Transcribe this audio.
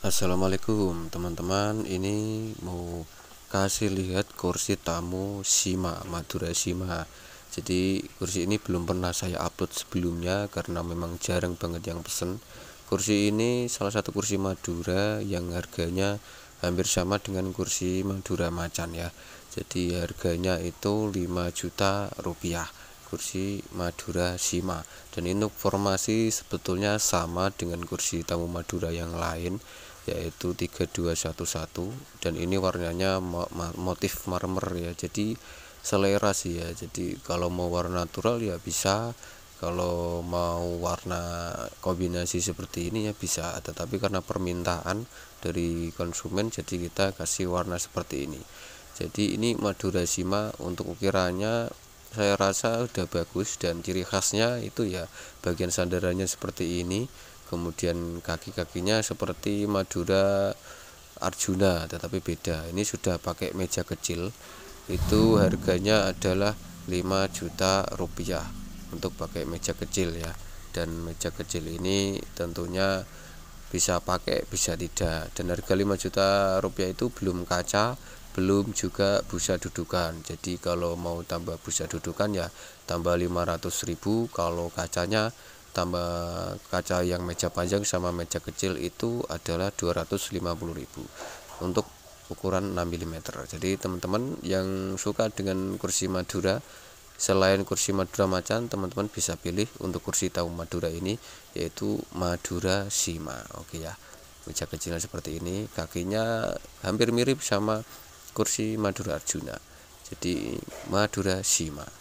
Assalamualaikum teman-teman ini mau kasih lihat kursi tamu Sima Madura Sima jadi kursi ini belum pernah saya upload sebelumnya karena memang jarang banget yang pesen kursi ini salah satu kursi Madura yang harganya hampir sama dengan kursi Madura Macan ya jadi harganya itu 5 juta rupiah kursi Madura Sima dan ini formasi sebetulnya sama dengan kursi tamu Madura yang lain yaitu 3211 dan ini warnanya motif marmer ya jadi selera sih ya jadi kalau mau warna natural ya bisa kalau mau warna kombinasi seperti ini ya bisa tetapi karena permintaan dari konsumen jadi kita kasih warna seperti ini jadi ini Madura Sima untuk ukirannya saya rasa udah bagus dan ciri khasnya itu ya bagian sandarannya seperti ini kemudian kaki-kakinya seperti Madura Arjuna tetapi beda ini sudah pakai meja kecil itu harganya adalah 5 juta rupiah untuk pakai meja kecil ya dan meja kecil ini tentunya bisa pakai bisa tidak dan harga 5 juta rupiah itu belum kaca belum juga busa dudukan jadi kalau mau tambah busa dudukan ya tambah 500 ribu kalau kacanya tambah kaca yang meja panjang sama meja kecil itu adalah 250.000 untuk ukuran 6 mm jadi teman-teman yang suka dengan kursi Madura selain kursi Madura macan teman-teman bisa pilih untuk kursi tahu Madura ini yaitu Madura Sima oke ya meja kecil seperti ini kakinya hampir mirip sama kursi Madura Arjuna jadi Madura Sima